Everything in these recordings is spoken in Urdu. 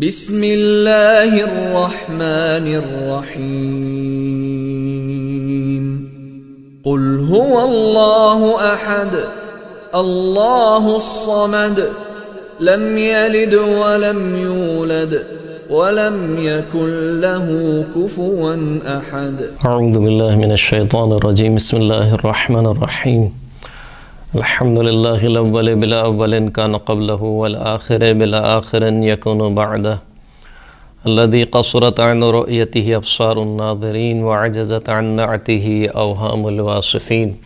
بسم الله الرحمن الرحيم قل هو الله احد الله الصمد لم يلد ولم يولد ولم يكن له كفوا احد اعوذ بالله من الشيطان الرجيم بسم الله الرحمن الرحيم الحمد لله الأول بلا أول كان قبله والآخر بلا آخر يكون بعده الذي قصرت عن رؤيته أبصار الناظرين وعجزت عن نعته أوهام الواصفين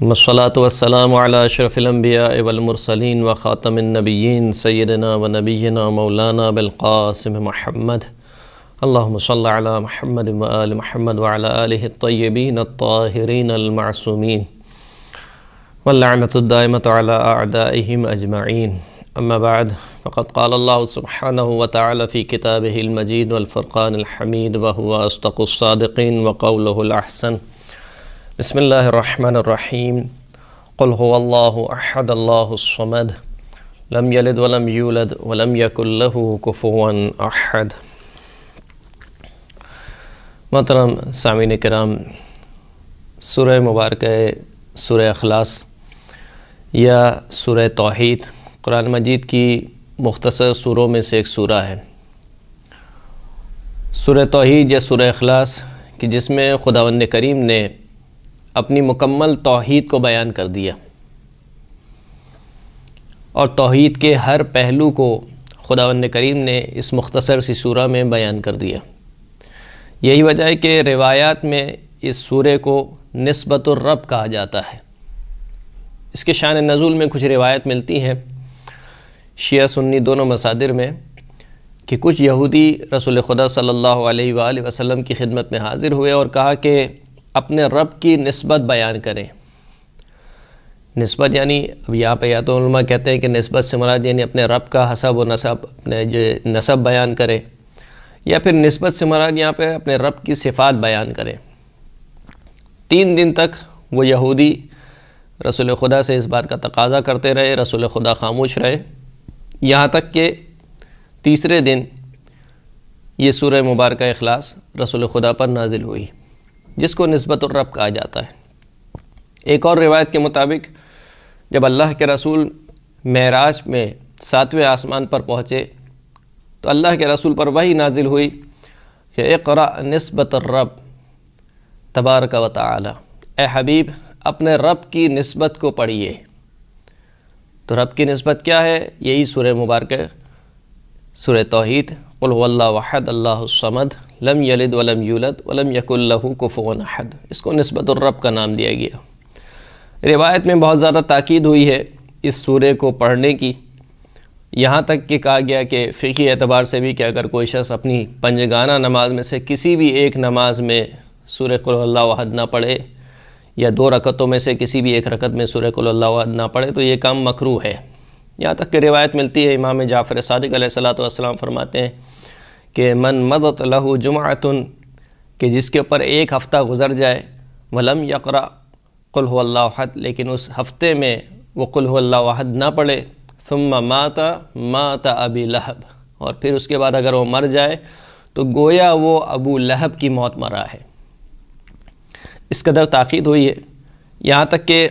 ثم الصلاة والسلام على أشرف الأنبياء والمرسلين وخاتم النبيين سيدنا ونبينا مولانا بالقاسم محمد اللهم صل على محمد وآل محمد وعلى آله الطيبين الطاهرين المعصومين واللعنة الدائمة على أعدائهم أجمعين أما بعد فقد قال الله سبحانه وتعالى في كتابه المجيد والفرقان الحميد وهو أصدق الصادقين وقوله الأحسن بسم الله الرحمن الرحيم قل هو الله أحد الله الصمد لم يلد ولم يولد ولم يكن له كفوا أحد محترم سامعین کرام سورہ مبارکہ سورہ اخلاص یا سورہ توحید قرآن مجید کی مختصر سوروں میں سے ایک سورہ ہے سورہ توحید یا سورہ اخلاص کہ جس میں خداوند کریم نے اپنی مکمل توحید کو بیان کر دیا اور توحید کے ہر پہلو کو خداوند کریم نے اس مختصر سی سورہ میں بیان کر دیا یہی وجہ ہے کہ روایات میں اس سورے کو نسبت الرب کہا جاتا ہے اس کے شان نزول میں کچھ روایت ملتی ہیں شیعہ سنی دونوں مصادر میں کہ کچھ یہودی رسول خدا صلی اللہ علیہ وآلہ وسلم کی خدمت میں حاضر ہوئے اور کہا کہ اپنے رب کی نسبت بیان کریں نسبت یعنی اب یہاں پہ یا تو علماء کہتے ہیں کہ نسبت سے مراد یعنی اپنے رب کا حسب و نصب اپنے جو نصب بیان کریں یا پھر نسبت سے مراد یہاں پہ اپنے رب کی صفات بیان کریں تین دن تک وہ یہودی رسول خدا سے اس بات کا تقاضا کرتے رہے رسول خدا خاموش رہے یہاں تک کہ تیسرے دن یہ سورہ مبارکہ اخلاص رسول خدا پر نازل ہوئی جس کو نسبت الرب کہا جاتا ہے ایک اور روایت کے مطابق جب اللہ کے رسول معراج میں ساتویں آسمان پر پہنچے تو اللہ کے رسول پر وہی نازل ہوئی کہ اقرا نسبت الرب تبارک و تعالی اے حبیب اپنے رب کی نسبت کو پڑھیے تو رب کی نسبت کیا ہے یہی سورہ مبارک سورہ توحید قلو اللہ وحد اللہ الصمد لم یلد ولم یولد ولم یک الح کفون احد اس کو نسبت الرب کا نام دیا گیا روایت میں بہت زیادہ تاکید ہوئی ہے اس سورے کو پڑھنے کی یہاں تک کہ کہا گیا کہ فقی اعتبار سے بھی کہ اگر کوئی شخص اپنی پنجگانہ نماز میں سے کسی بھی ایک نماز میں سورہ سور اللہ وحد نہ پڑھے یا دو رکعتوں میں سے کسی بھی ایک رکعت میں سورہ قل اللہ وحد نہ پڑھے تو یہ کام مکرو ہے یہاں تک کہ روایت ملتی ہے امام جعفر صادق علیہ السلام والسلام فرماتے ہیں کہ من مدت لہو جمعتن کہ جس کے اوپر ایک ہفتہ گزر جائے ولم یقرا ہو اللہ وحد لیکن اس ہفتے میں وہ قل ہو اللہ وحد نہ پڑھے ثم ماتا ماتا ابی لہب اور پھر اس کے بعد اگر وہ مر جائے تو گویا وہ ابو لہب کی موت مرا ہے اس قدر تاخید ہوئی ہے یہاں تک کہ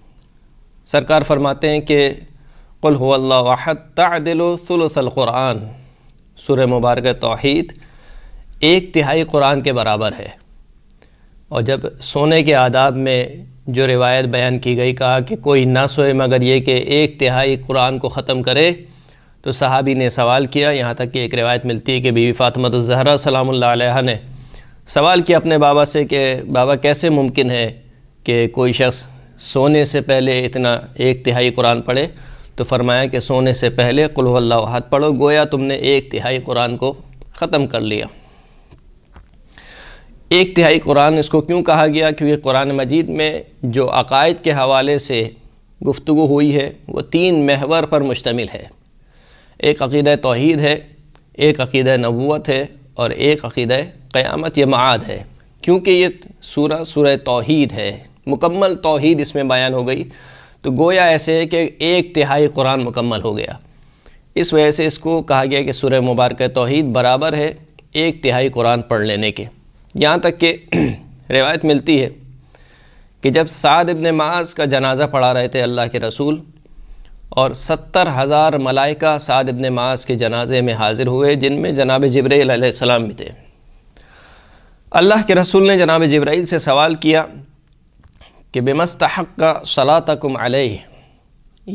سرکار فرماتے ہیں کہ قُلْ اللہ اللَّهُ تعدل تَعْدِلُ ثُلُثَ الْقُرْآنِ سورہ مبارک توحید ایک تہائی قرآن کے برابر ہے اور جب سونے کے آداب میں جو روایت بیان کی گئی کہا کہ کوئی نہ سوئے مگر یہ کہ ایک تہائی قرآن کو ختم کرے تو صحابی نے سوال کیا یہاں تک کہ ایک روایت ملتی ہے کہ بیوی فاطمت الزہرہ سلام اللہ علیہ نے سوال کیا اپنے بابا سے کہ بابا کیسے ممکن ہے کہ کوئی شخص سونے سے پہلے اتنا ایک تہائی قرآن پڑھے تو فرمایا کہ سونے سے پہلے قلو اللہ حد پڑھو گویا تم نے ایک تہائی قرآن کو ختم کر لیا ایک تہائی قرآن اس کو کیوں کہا گیا کیونکہ قرآن مجید میں جو عقائد کے حوالے سے گفتگو ہوئی ہے وہ تین محور پر مشتمل ہے ایک عقیدہ توحید ہے ایک عقیدہ نبوت ہے اور ایک عقیدہ قیامت یہ معاد ہے کیونکہ یہ سورہ سورہ توحید ہے مکمل توحید اس میں بیان ہو گئی تو گویا ایسے ہے کہ ایک تہائی قرآن مکمل ہو گیا اس وجہ سے اس کو کہا گیا کہ سورہ مبارکہ توحید برابر ہے ایک تہائی قرآن پڑھ لینے کے یہاں تک کہ روایت ملتی ہے کہ جب سعد ابن معاذ کا جنازہ پڑھا رہے تھے اللہ کے رسول اور ستر ہزار ملائکہ سعد معاذ کے جنازے میں حاضر ہوئے جن میں جناب جبریل علیہ السلام بھی تھے اللہ کے رسول نے جناب جبرائیل سے سوال کیا کہ بمستحق کا صلاتکم علیہ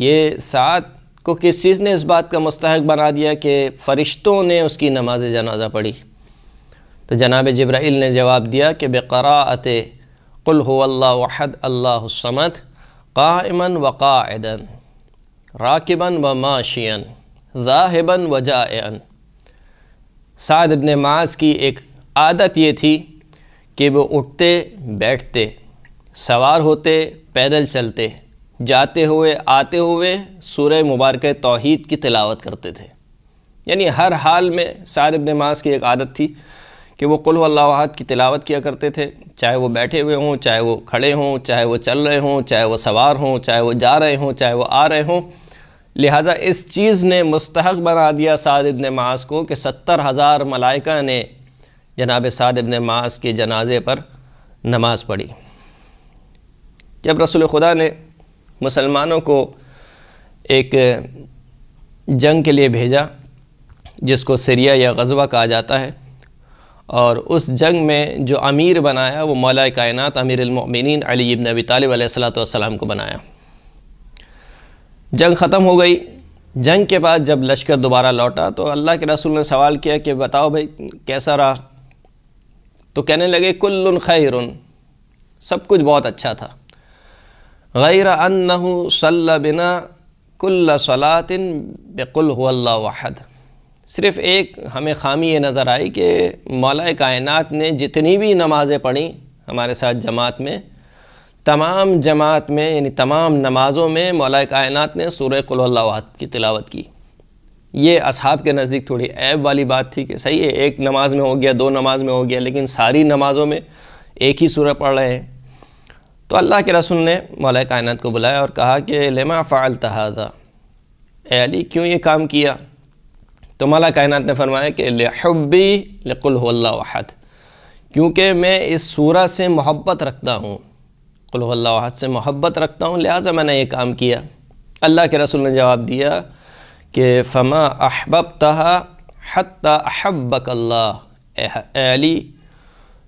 یہ سعد کو کس چیز نے اس بات کا مستحق بنا دیا کہ فرشتوں نے اس کی نماز جنازہ پڑھی تو جناب جبرائیل نے جواب دیا کہ بقراءت قل ہو اللہ وحد اللہ السمت قائما امن وقاعدن راکبن و معاشین ذاہباً و سعید ابن معاذ کی ایک عادت یہ تھی کہ وہ اٹھتے بیٹھتے سوار ہوتے پیدل چلتے جاتے ہوئے آتے ہوئے سورہ مبارکہ توحید کی تلاوت کرتے تھے یعنی ہر حال میں ابن معاذ کی ایک عادت تھی کہ وہ قلو اللہ وحد کی تلاوت کیا کرتے تھے چاہے وہ بیٹھے ہوئے ہوں چاہے وہ کھڑے ہوں چاہے وہ چل رہے ہوں چاہے وہ سوار ہوں چاہے وہ جا رہے ہوں چاہے وہ آ رہے ہوں لہٰذا اس چیز نے مستحق بنا دیا ابن معاذ کو کہ ستر ہزار ملائکہ نے جناب ابن معاذ کے جنازے پر نماز پڑھی جب رسول خدا نے مسلمانوں کو ایک جنگ کے لیے بھیجا جس کو سریا یا غزوہ کہا جاتا ہے اور اس جنگ میں جو امیر بنایا وہ مولا کائنات امیر المؤمنین علی ابن ابی طالب علیہ السلام والسلام کو بنایا جنگ ختم ہو گئی جنگ کے بعد جب لشکر دوبارہ لوٹا تو اللہ کے رسول نے سوال کیا کہ بتاؤ بھائی کیسا رہا تو کہنے لگے کل خیر سب کچھ بہت اچھا تھا غیر انہو صلی صل بنا کل صلاطن ہو اللہ وحد صرف ایک ہمیں خامی یہ نظر آئی کہ مولا کائنات نے جتنی بھی نمازیں پڑھیں ہمارے ساتھ جماعت میں تمام جماعت میں یعنی تمام نمازوں میں مولا کائنات نے قل اللہ وحد کی تلاوت کی یہ اصحاب کے نزدیک تھوڑی عیب والی بات تھی کہ صحیح ہے ایک نماز میں ہو گیا دو نماز میں ہو گیا لیکن ساری نمازوں میں ایک ہی سورہ پڑھ رہے ہیں تو اللہ کے رسول نے مولا کائنات کو بلایا اور کہا کہ فعل تحادہ اے علی کیوں یہ کام کیا تو مولا کائنات نے فرمایا کہ لحبی لقل اللہ وحد کیونکہ میں اس سورہ سے محبت رکھتا ہوں قلو اللہ وحد سے محبت رکھتا ہوں لہٰذا میں نے یہ کام کیا اللہ کے رسول نے جواب دیا کہ فما احببتہا حتی احبک اللہ اے علی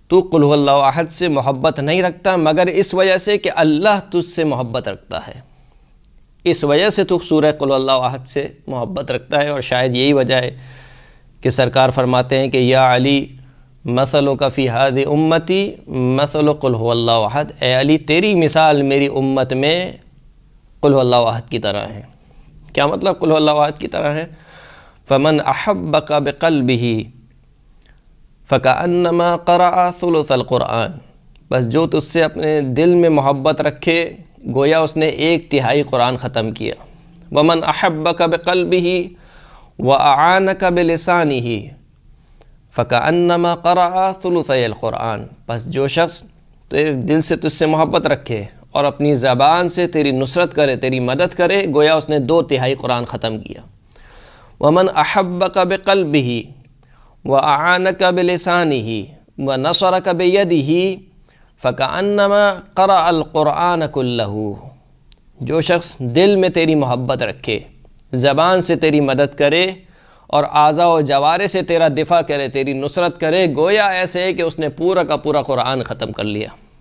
تو قلو اللہ وحد سے محبت نہیں رکھتا مگر اس وجہ سے کہ اللہ تجھ سے محبت رکھتا ہے اس وجہ سے تو سورہ قل اللہ وحد سے محبت رکھتا ہے اور شاید یہی وجہ ہے کہ سرکار فرماتے ہیں کہ یا علی مثل و کفی حاد امتی مثل و اللہ احد اے علی تیری مثال میری امت میں اللہ احد کی طرح ہے کیا مطلب کل اللہ احد کی طرح ہے فمن احب کب قلب ہی فق انمہ قرآل وسل قرآن بس جو تُس سے اپنے دل میں محبت رکھے گویا اس نے ایک تہائی قرآن ختم کیا ومن احب کا قلب و آن کب فق قَرَعَ ثُلُثَيَ القرآن بس جو شخص تیرے دل سے تجھ سے محبت رکھے اور اپنی زبان سے تیری نصرت کرے تیری مدد کرے گویا اس نے دو تہائی قرآن ختم کیا وَمَنْ احب بِقَلْبِهِ وَأَعَانَكَ ہی و آن کب قَرَعَ و كُلَّهُ ہی القرآن جو شخص دل میں تیری محبت رکھے زبان سے تیری مدد کرے اور آزا و جوارے سے تیرا دفاع کرے تیری نصرت کرے گویا ایسے کہ اس نے پورا کا پورا قرآن ختم کر لیا